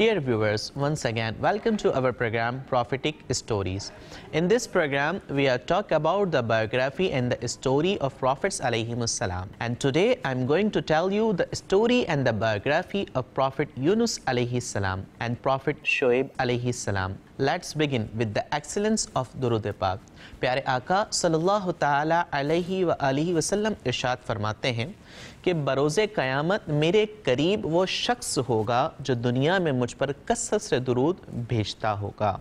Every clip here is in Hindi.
Dear viewers, once again, welcome to our program Prophetic Stories. In this program, we are talk about the biography and the story of Prophets salam. And today, I'm going to tell you the story and the biography of Prophet Yunus salam and Prophet Shoaib salam. Let's begin with the excellence of दुरुद पाक प्यारे आका सल्लल्लाहु ताला अलैहि व Wa वसल्लम इरशाद फरमाते हैं कि बरोज़ क़यामत मेरे करीब वो शख्स होगा जो दुनिया में मुझ पर कसर से दरूद भेजता होगा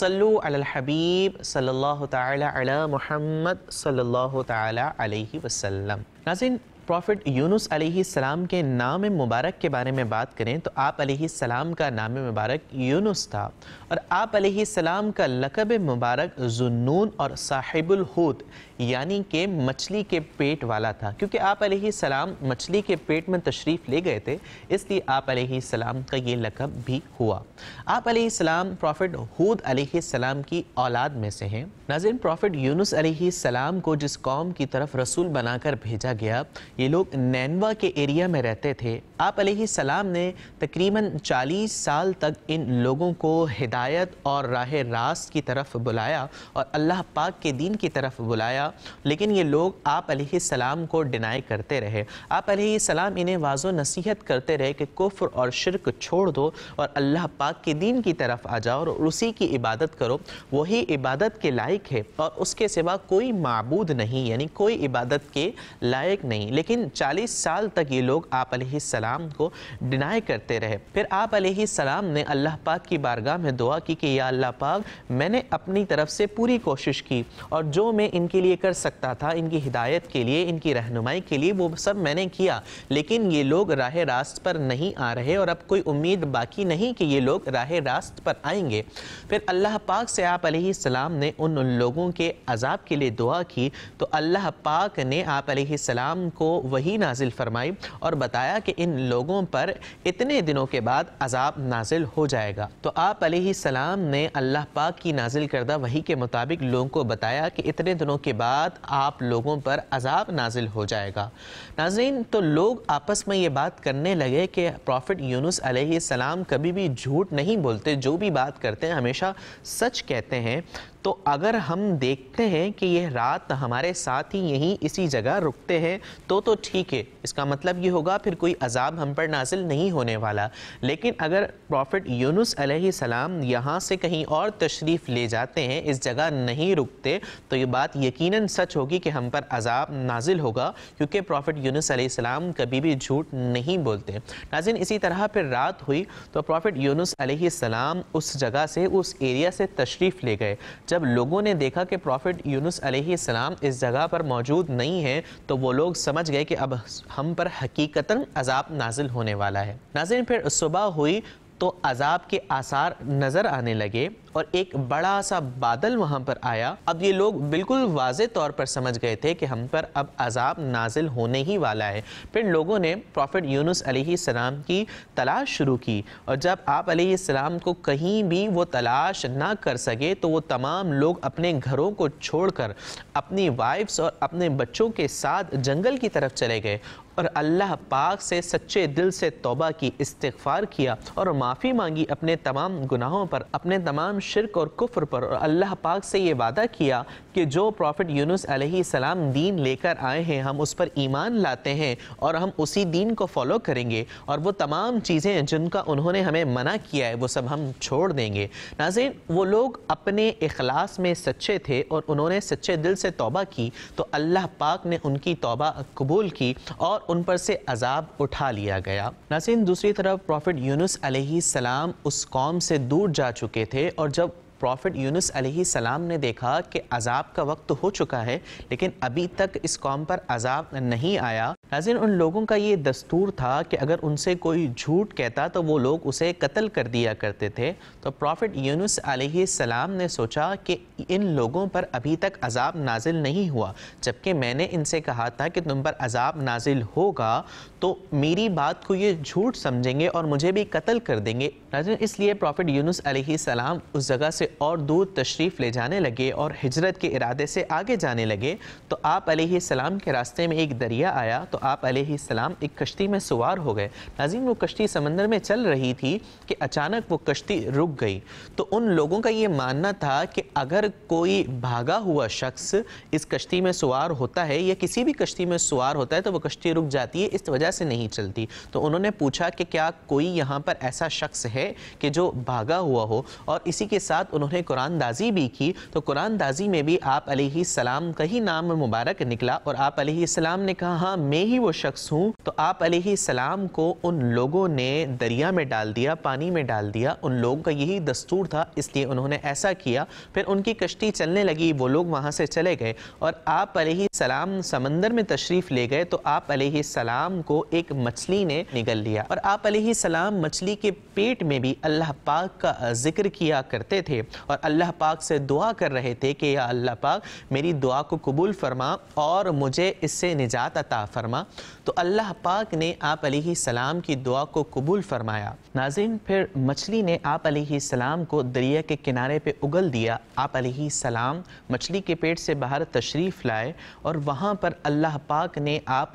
सल्लु अल हबीब सल्लल्लाहु ताला अला मुहम्मद सल्लल्लाहु ताला अलैहि वसल्लम नाजिन प्रॉफिट यूनुस सलाम के नाम मुबारक के बारे में बात करें तो आप सलाम का नाम मुबारक यूनुस था और आप सलाम का लकब मुबारक जुनून और साहिबुलहूत यानी कि मछली के पेट वाला था क्योंकि आप सलाम मछली के पेट में तशरीफ़ ले गए थे इसलिए आप सलाम का ये लकब भी हुआ आप सलाम प्रॉफिट हूद सलाम की औलाद में से हैं नाजिन प्रॉफिट यूनुस सलाम को जिस कौम की तरफ रसूल बनाकर भेजा गया ये लोग नैनवा के एरिया में रहते थे आप सलाम ने तकरीबन 40 साल तक इन लोगों को हिदायत और राह रास्त की तरफ बुलाया और अल्लाह पाक के दीन की तरफ बुलाया लेकिन ये लोग आप सलाम को डिनाई करते रहे आप सलाम इन्हें वाजो नसीहत करते रहे कि कुफ्र और शिरक छोड़ दो और अल्लाह पाक के दीन की तरफ आ जाओ और उसी की इबादत करो वही इबादत के लायक है और उसके सिवा कोई मबूद नहीं यानी कोई इबादत के लायक नहीं लेकिन 40 साल तक ये लोग आप सलाम को डिनाई करते रहे फिर आप सलाम ने अल्लाह पाक की बारगाह में दुआ की कि या अल्लाह पाक मैंने अपनी तरफ से पूरी कोशिश की और जो मैं इनके लिए कर सकता था इनकी हिदायत के लिए इनकी रहनुमाई के लिए वो सब मैंने किया लेकिन ये लोग राह रास्त पर नहीं आ रहे और अब कोई उम्मीद बाकी नहीं कि ये लोग राह रास्त पर आएंगे फिर अल्लाह पाक से आप सलाम ने उन लोगों के अजाब के लिए दुआ की तो अल्लाह पाक ने आप सलाम को वही नाजिल फरमाई और बताया कि इन लोगों पर इतने दिनों के बाद अजाब नाजिल हो जाएगा तो आप सलाम ने अल्लाह पाक की नाजिल करदा वही के मुताबिक लोगों को बताया कि इतने दिनों के बाद आप लोगों पर अजाब नाजिल हो जाएगा नाजरीन तो लोग आपस में ये बात करने लगे कि प्रॉफिट यूनुस सलाम कभी भी झूठ नहीं बोलते जो भी बात करते हैं हमेशा सच कहते हैं तो अगर हम देखते हैं कि यह रात हमारे साथ ही यहीं इसी जगह रुकते हैं तो तो ठीक है इसका मतलब ये होगा फिर कोई अजाब हम पर नाजिल नहीं होने वाला लेकिन अगर प्रॉफिट यूनुस सलाम यहाँ से कहीं और तशरीफ़ ले जाते हैं इस जगह नहीं रुकते तो ये बात यकीनन सच होगी कि हम पर अजाब नाजिल होगा क्योंकि प्रॉफिट यूनुस सलाम कभी भी झूठ नहीं बोलते नाजिन इसी तरह फिर रात हुई तो प्रॉफिट यूनुस सलाम उस जगह से उस एरिया से तशरीफ़ ले गए जब लोगों ने देखा कि प्रॉफिट यूनुस अलैहिस्सलाम इस जगह पर मौजूद नहीं है तो वो लोग समझ गए कि अब हम पर हकीकता अजाब नाजिल होने वाला है नाजिन फिर सुबह हुई तो अजाब के आसार नज़र आने लगे और एक बड़ा सा बादल वहाँ पर आया अब ये लोग बिल्कुल वाज तौर पर समझ गए थे कि हम पर अब अजाब नाजिल होने ही वाला है फिर लोगों ने प्रॉफिट यूनुस सलाम की तलाश शुरू की और जब आप सलाम को कहीं भी वो तलाश ना कर सके तो वो तमाम लोग अपने घरों को छोड़कर अपनी वाइफ्स और अपने बच्चों के साथ जंगल की तरफ चले गए और अल्लाह पाक से सच्चे दिल से तोबा की इस्तफ़ार किया और माफ़ी मांगी अपने तमाम गुनाहों पर अपने तमाम शिरक और कुफर पर और अल्लाह पाक से ये वादा किया कि जो प्रॉफिट यूनुस सलाम दीन लेकर आए हैं हम उस पर ईमान लाते हैं और हम उसी दीन को फॉलो करेंगे और वो तमाम चीज़ें जिनका उन्होंने हमें मना किया है वो सब हम छोड़ देंगे नाजिन वो लोग अपने अखलास में सच्चे थे और उन्होंने सच्चे दिल से तोबा की तो अल्लाह पाक ने उनकी तोबा कबूल की और उन पर से अजाब उठा लिया गया नाजिन दूसरी तरफ प्रॉफिट यूनुस सलाम उस कौम से दूर जा चुके थे और जब प्रॉफिट यूनुस सलाम ने देखा कि अजाब का वक्त तो हो चुका है लेकिन अभी तक इस कौम पर अजाब नहीं आया नाजिन उन लोगों का ये दस्तूर था कि अगर उनसे कोई झूठ कहता तो वो लोग उसे कत्ल कर दिया करते थे तो प्रॉफिट यूनुस सलाम ने सोचा कि इन लोगों पर अभी तक अजाब नाजिल नहीं हुआ जबकि मैंने इनसे कहा था कि तुम पर अजाब नाजिल होगा तो मेरी बात को ये झूठ समझेंगे और मुझे भी कत्ल कर देंगे नाजिन इसलिए प्रॉफिट यूनुस सलाम उस जगह से और दूर तशरीफ़ ले जाने लगे और हिजरत के इरादे से आगे जाने लगे तो आप सलाम के रास्ते में एक दरिया आया तो आप सलाम एक कश्ती में सवार हो गए नाजीम वो कश्ती समंदर में चल रही थी कि अचानक वो कश्ती रुक गई तो उन लोगों का ये मानना था कि अगर कोई भागा हुआ शख्स इस कश्ती में सवार होता है या किसी भी कश्ती में सवार होता है तो वह कश्ती रुक जाती है इस वजह से नहीं चलती तो उन्होंने पूछा कि क्या कोई यहाँ पर ऐसा शख्स है कि जो भागा हुआ हो और इसी के साथ उन्होंने कुरान दाजी भी की तो कुरान दाजी में भी आप सलाम का ही नाम मुबारक निकला और आप सलाम ने कहा हाँ मैं ही वो शख्स हूँ तो आप सलाम को उन लोगों ने दरिया में डाल दिया पानी में डाल दिया उन लोगों का यही दस्तूर था इसलिए उन्होंने ऐसा किया फिर उनकी कश्ती चलने लगी वो लोग वहाँ से चले गए और आप सलाम समंदर में तशरीफ़ ले गए तो आप सलाम को एक मछली ने निगल लिया और आप सलाम मछली के पेट में भी अल्लाह पाक का जिक्र किया करते थे और अल्लाह पाक से दुआ कर रहे थे कि या अल्लाह पाक मेरी दुआ को कबूल फरमा और मुझे इससे निजात अता फरमा तो अल्लाह पाक ने आप सलाम की दुआ को कबूल फरमाया नाजिन फिर मछली ने आप सलाम को दरिया के किनारे पे उगल दिया आप सलाम मछली के पेट से बाहर तशरीफ़ लाए और वहाँ पर अल्लाह पाक ने आप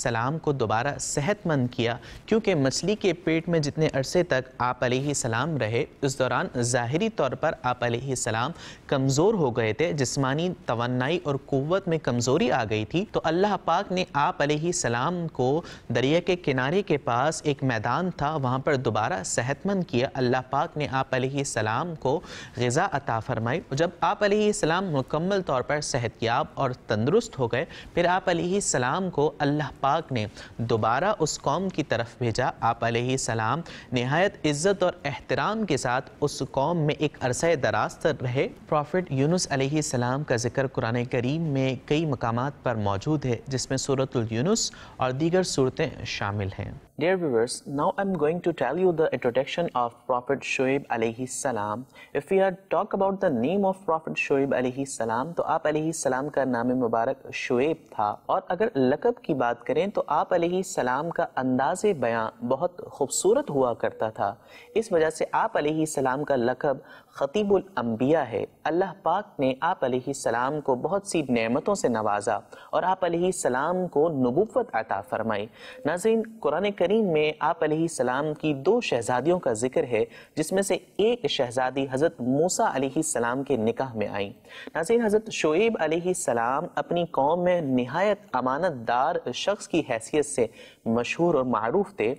सलाम को दोबारा सेहतमंद किया क्योंकि मछली के पेट में जितने अरसे तक आप सलाम रहे उस दौरान ज़ाहरी तौर पर पैगंबर आप सलाम कमज़ोर हो गए थे जिस्मानी तोानाई और क़वत में कमज़ोरी आ गई थी तो अल्लाह पाक ने आप सलाम को दरिया के किनारे के पास एक मैदान था वहाँ पर दोबारा सेहतमंद किया अल्लाह पाक ने आप सलाम को ग़ा अता फरमाई जब आप सलाम मुकम्मल तौर पर सेहतियाब और तंदरुस्त हो गए फिर आप सलाम को अल्लाह पाक ने दोबारा उस कौम की तरफ भेजा आप सलाम नहायत इज़्ज़त और एहतराम के साथ उस कौम में एक अरसा जलसा दराज तक रहे प्रॉफिट यूनुस सलाम का जिक्र कुरान करीम में कई मकाम पर मौजूद है जिसमें सूरत यूनुस और दीगर सूरतें शामिल हैं Dear viewers, now I'm going to tell you the introduction of Prophet Shoaib alayhi salam. If we are talk about the name of Prophet Shoaib alayhi salam, तो आप alayhi salam का नाम मुबारक शुएब था और अगर लकब की बात करें तो आप alayhi salam का अंदाज बयां बहुत खूबसूरत हुआ करता था इस वजह से आप alayhi salam का लकब ख़तीबुल अम्बिया है अल्लाह पाक ने आप अलैहि सलाम को बहुत सी नेमतों से नवाजा और आप अलैहि सलाम को नबूवत अता फरमाई नाजरीन कुरान करीम करीम में आप सलाम की दो शहजादियों का जिक्र है जिसमें से एक शहजादी हज़रत मूसा सलाम के निकाह में आई नाजीन हज़रत शुएब सलाम अपनी कौम में नहायत अमानत दार शख्स की हैसियत से मशहूर और मरूफ थे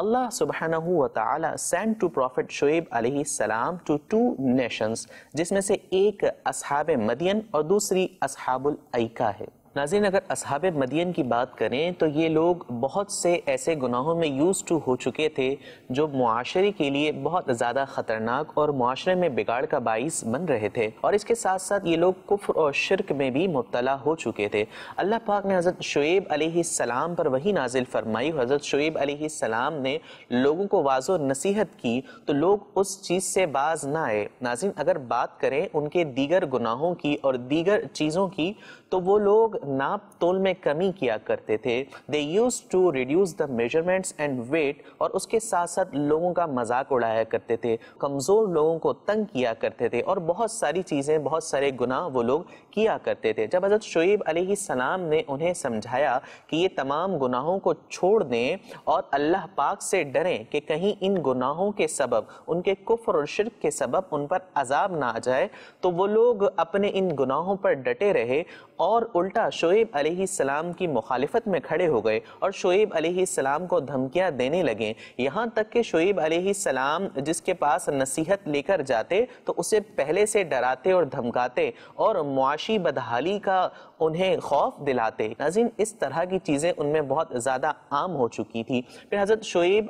अल्लाह सुबहाना वाली सेंड टू प्रॉफिट शुएब सलाम टू टू नेशंस जिसमें से एक असहाब मदियन और दूसरी असहाबुल है नाजिन अगर असहाब मदियन की बात करें तो ये लोग बहुत से ऐसे गुनाहों में यूज़ टू हो चुके थे जो माशरे के लिए बहुत ज़्यादा ख़तरनाक और माशरे में बिगाड़ का बाइस बन रहे थे और इसके साथ साथ ये लोग कुफ्र और शिरक में भी मुबतला हो चुके थे अल्लाह पाक ने हज़रत शुएब सलाम पर वही नाजिल फरमाई हज़रत शुएब सलाम ने लोगों को वाजो नसीहत की तो लोग उस चीज़ से बाज ना आए नाजिन अगर बात करें उनके दीगर गुनाहों की और दीगर चीज़ों की तो वो लोग नाप तोल में कमी किया करते थे they use to reduce the measurements and weight और उसके साथ साथ लोगों का मजाक उड़ाया करते थे कमज़ोर लोगों को तंग किया करते थे और बहुत सारी चीज़ें बहुत सारे गुनाह वो लोग किया करते थे जब हज़रत शुएब सलाम ने उन्हें समझाया कि ये तमाम गुनाहों को छोड़ दें और अल्लाह पाक से डरें कि कहीं इन गुनाहों के सबब उनके कुफर और शिरक के सबब उन पर अजाब ना आ जाए तो वो लोग अपने इन गुनाहों पर डटे रहे और उल्टा अल्लाह शोएब अलैहिस्सलाम की मुखालफत में खड़े हो गए और शोएब अलैहिस्सलाम को धमकियाँ देने लगे यहाँ तक कि शोएब अलैहिस्सलाम जिसके पास नसीहत लेकर जाते तो उसे पहले से डराते और धमकाते और मुआशी बदहाली का उन्हें खौफ दिलाते नाजिन इस तरह की चीज़ें उनमें बहुत ज़्यादा आम हो चुकी थी फिर हज़रत शोएब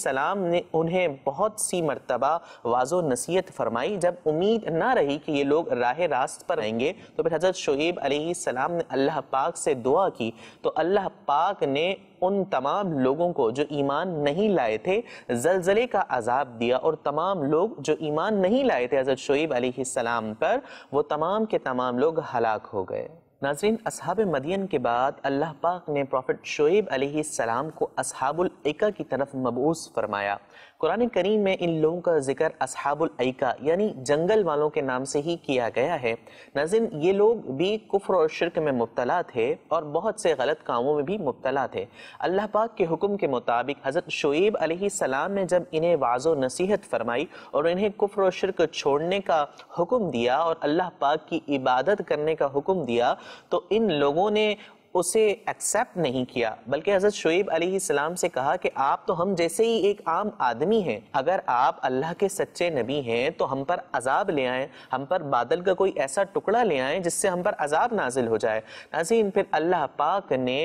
सलाम ने उन्हें बहुत सी मरतबा वाजो नसीहत फरमाई जब उम्मीद ना रही कि ये लोग राह रास्त पर आएंगे तो फिर हज़रत शोएब सलाम ने अल्लाह पाक से दुआ की तो अल्लाह पाक ने उन तमाम लोगों को जो ईमान नहीं लाए थे जलजले का अजाब दिया और तमाम लोग जो ईमान नहीं लाए थे हज़रत शुब सलाम पर वो तमाम के तमाम लोग हलाक हो गए नाजरीन असहाब मदीन के बाद अल्लाह पाक ने प्रॉफिट शुएब सलाम को असहाबुल इका की तरफ मबूस फरमाया कुरान करीम में इन लोगों का जिक्र असहाबुलका यानी जंगल वालों के नाम से ही किया गया है नाजिन ये लोग भी कुफ्र और शिरक में मुबतला थे और बहुत से गलत कामों में भी मुबतला थे अल्लाह पाक के हुक्म के मुताबिक हज़रत शुएब सलाम ने जब इन्हें वाजो नसीहत फरमाई और इन्हें कुफ्र और शिरक छोड़ने का हुक्म दिया और अल्लाह पाक की इबादत करने का हुक्म दिया तो इन लोगों ने उसे एक्सेप्ट नहीं किया बल्कि हज़रत शुएब सलाम से कहा कि आप तो हम जैसे ही एक आम आदमी हैं अगर आप अल्लाह के सच्चे नबी हैं तो हम पर अजाब ले आएँ हम पर बादल का कोई ऐसा टुकड़ा ले आएँ जिससे हम पर अजाब नाजिल हो जाए नाजीन फिर अल्लाह पाक ने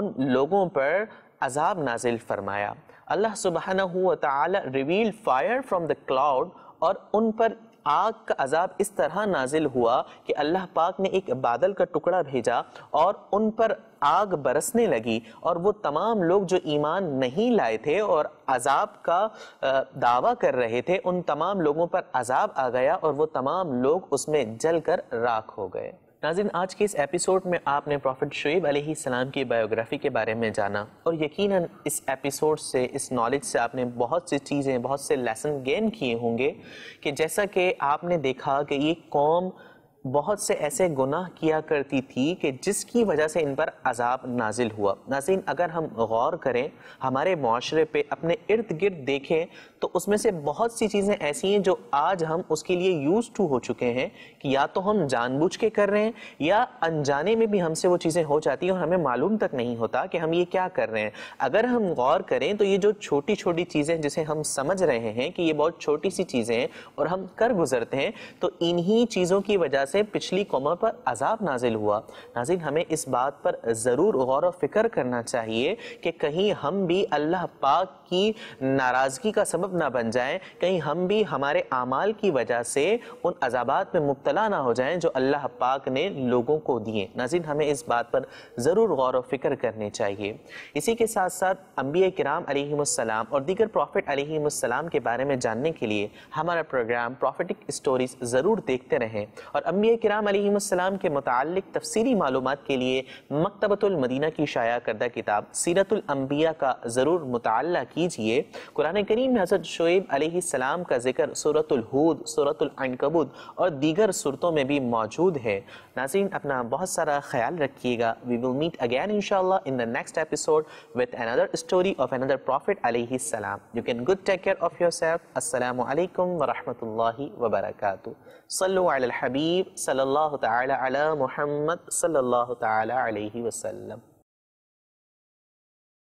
उन लोगों पर अजाब नाजिल फरमाया अल्लाह सुबहाना हुआ reveal fire from the cloud और उन पर आग का अजाब इस तरह नाजिल हुआ कि अल्लाह पाक ने एक बादल का टुकड़ा भेजा और उन पर आग बरसने लगी और वो तमाम लोग जो ईमान नहीं लाए थे और अजाब का दावा कर रहे थे उन तमाम लोगों पर अजाब आ गया और वो तमाम लोग उसमें जलकर राख हो गए नाजिन आज के इस एपिसोड में आपने प्रॉफिट शुएब सलाम की बायोग्राफी के बारे में जाना और यकीनन इस एपिसोड से इस नॉलेज से आपने बहुत सी चीज़ें बहुत से लेसन गेन किए होंगे कि जैसा कि आपने देखा कि ये कौम बहुत से ऐसे गुनाह किया करती थी कि जिसकी वजह से इन पर अजाब नाजिल हुआ नाजिन अगर हम गौर करें हमारे माशरे पे अपने इर्द गिर्द देखें तो उसमें से बहुत सी चीज़ें ऐसी हैं जो आज हम उसके लिए यूज टू हो चुके हैं कि या तो हम जानबूझ के कर रहे हैं या अनजाने में भी हमसे वो चीज़ें हो जाती हैं और हमें मालूम तक नहीं होता कि हम ये क्या कर रहे हैं अगर हम गौर करें तो ये जो छोटी छोटी चीज़ें जिसे हम समझ रहे हैं कि ये बहुत छोटी सी चीज़ें हैं और हम कर गुजरते हैं तो इन्हीं चीज़ों की वजह से से पिछली कौमों पर अजाब नाजिल हुआ नाजिन हमें इस बात पर ज़रूर गौर व फिक्र करना चाहिए कि कहीं हम भी अल्लाह पाक की नाराज़गी का सबब ना बन जाएं कहीं हम भी हमारे आमाल की वजह से उन अजाबात में मुबतला ना हो जाएं जो अल्लाह पाक ने लोगों को दिए नाजिन हमें इस बात पर ज़रूर गौर व फिक्र करनी चाहिए इसी के साथ साथ अम्बिया कराम अलैहिस्सलाम और दीगर प्रॉफिट अलैहिस्सलाम के बारे में जानने के लिए हमारा प्रोग्राम प्रॉफिटिक स्टोरीज ज़रूर देखते रहें और अम्बिया कराम के मुतल तफसीली मालूम के लिए मकतबतुलमदीना की शाया करदा किताब सीरतुल्बिया का ज़रूर मुताल कीजिए कुरान करीम में हज़रत शुएब सलाम का जिक्र सूरतलहूद सूरतलकबूद और दीगर सूरतों में भी मौजूद है नाजीन अपना बहुत सारा ख्याल रखिएगा वी विल मीट अगैन इन शाह in the next episode with another story of another prophet सलाम you can good take care of yourself असल वरहमल वबरकू सल हबीब صلى الله تعالى على محمد صلى الله تعالى عليه وسلم